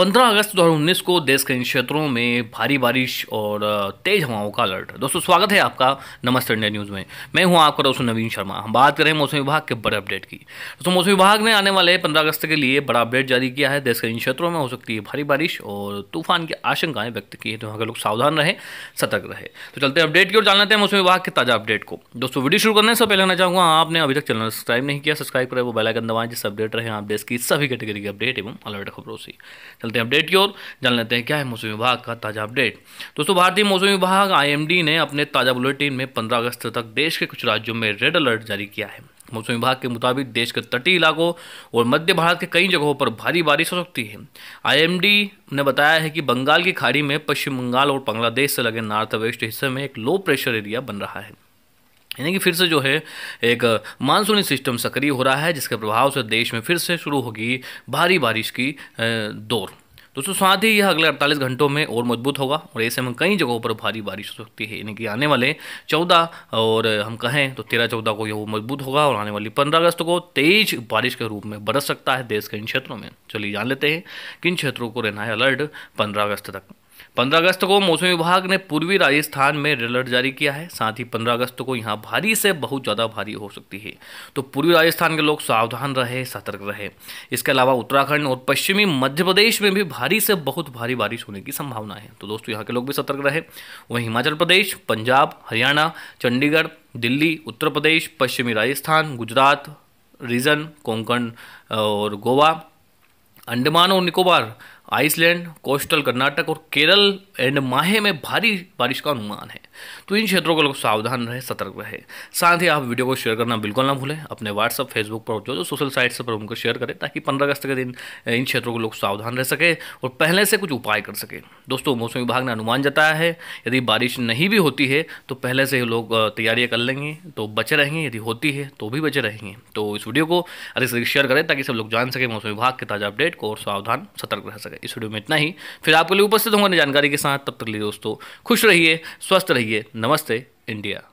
पंद्रह अगस्त 2019 को देश के इन क्षेत्रों में भारी बारिश और तेज हवाओं का अलर्ट दोस्तों स्वागत है आपका नमस्ते इंडिया न्यूज़ में मैं हूं आपका दोस्तों नवीन शर्मा हम बात करें मौसम विभाग के बड़े अपडेट की दोस्तों मौसम विभाग ने आने वाले पंद्रह अगस्त के लिए बड़ा अपडेट जारी किया है देश के इन क्षेत्रों में हो सकती है भारी बारिश और तूफान की आशंकाएं व्यक्त की है तो वहाँ के लोग सावधान रहें सतर्क रहे तो चलते अपडेट की ओर जानते हैं मौसम विभाग के ताज़ा अपडेट को दोस्तों वीडियो शुरू करने से पहले लेना चाहूँगा आपने अभी तक चैनल सब्सक्राइब नहीं किया सब्सक्राइब करें वो बेलाइकन दबाएं जिससे अपडेट रहे आप देश की सभी कैटेगरी के अपडेट एवं अलर्ट खबरों से चलते हैं अपडेट की ओर जान लेते हैं क्या है मौसम विभाग का ताज़ा अपडेट दोस्तों भारतीय मौसम विभाग आईएमडी ने अपने ताज़ा बुलेटिन में 15 अगस्त तक देश के कुछ राज्यों में रेड अलर्ट जारी किया है मौसम विभाग के मुताबिक देश के तटीय इलाकों और मध्य भारत के कई जगहों पर भारी बारिश हो सकती है आईएमडी ने बताया है कि बंगाल की खाड़ी में पश्चिम बंगाल और बांग्लादेश से लगे नॉर्थ वेस्ट हिस्से में एक लो प्रेशर एरिया बन रहा है यानी कि फिर से जो है एक मानसूनी सिस्टम सक्रिय हो रहा है जिसके प्रभाव से देश में फिर से शुरू होगी भारी बारिश की दौर दोस्तों साथ ही यह अगले 48 घंटों में और मजबूत होगा और ऐसे में कई जगहों पर भारी बारिश हो सकती है यानी कि आने वाले 14 और हम कहें तो 13 14 को यह मजबूत होगा और आने वाली 15 अगस्त को तेज बारिश के रूप में बरस सकता है देश के इन क्षेत्रों में चलिए जान लेते हैं किन क्षेत्रों को रहना है अलर्ट पंद्रह अगस्त तक पंद्रह अगस्त को मौसम विभाग ने पूर्वी राजस्थान में रेड अलर्ट जारी किया है साथ ही पंद्रह अगस्त को यहाँ भारी से बहुत ज़्यादा भारी हो सकती है तो पूर्वी राजस्थान के लोग सावधान रहे सतर्क रहे इसके अलावा उत्तराखंड और पश्चिमी मध्य प्रदेश में भी भारी से बहुत भारी बारिश होने की संभावना है तो दोस्तों यहाँ के लोग भी सतर्क रहे वहीं हिमाचल प्रदेश पंजाब हरियाणा चंडीगढ़ दिल्ली उत्तर प्रदेश पश्चिमी राजस्थान गुजरात रीजन कोंकण और गोवा अंडमान और निकोबार आइसलैंड कोस्टल कर्नाटक और केरल एंड माहे में भारी बारिश का अनुमान है तो इन क्षेत्रों के लोग सावधान रहे सतर्क रहे साथ ही आप वीडियो को शेयर करना बिल्कुल ना भूलें अपने व्हाट्सअप फेसबुक पर जो जो सोशल साइट्स पर उनको शेयर करें ताकि पंद्रह अगस्त के दिन इन क्षेत्रों के लोग सावधान रह सके और पहले से कुछ उपाय कर सके दोस्तों मौसम विभाग ने अनुमान जताया है यदि बारिश नहीं भी होती है तो पहले से लोग तैयारियाँ कर लेंगे तो बचे रहेंगे यदि होती है तो भी बचे रहेंगे तो इस वीडियो को अधिक से अधिक शेयर करें ताकि सब लोग जान सकें मौसम विभाग के ताज़ा अपडेट को और सावधान सतर्क रह सके इस वीडियो में इतना ही फिर आपके लिए उपस्थित होंगे जानकारी के साथ तब तक लिए दोस्तों खुश रहिए स्वस्थ रहिए नमस्ते इंडिया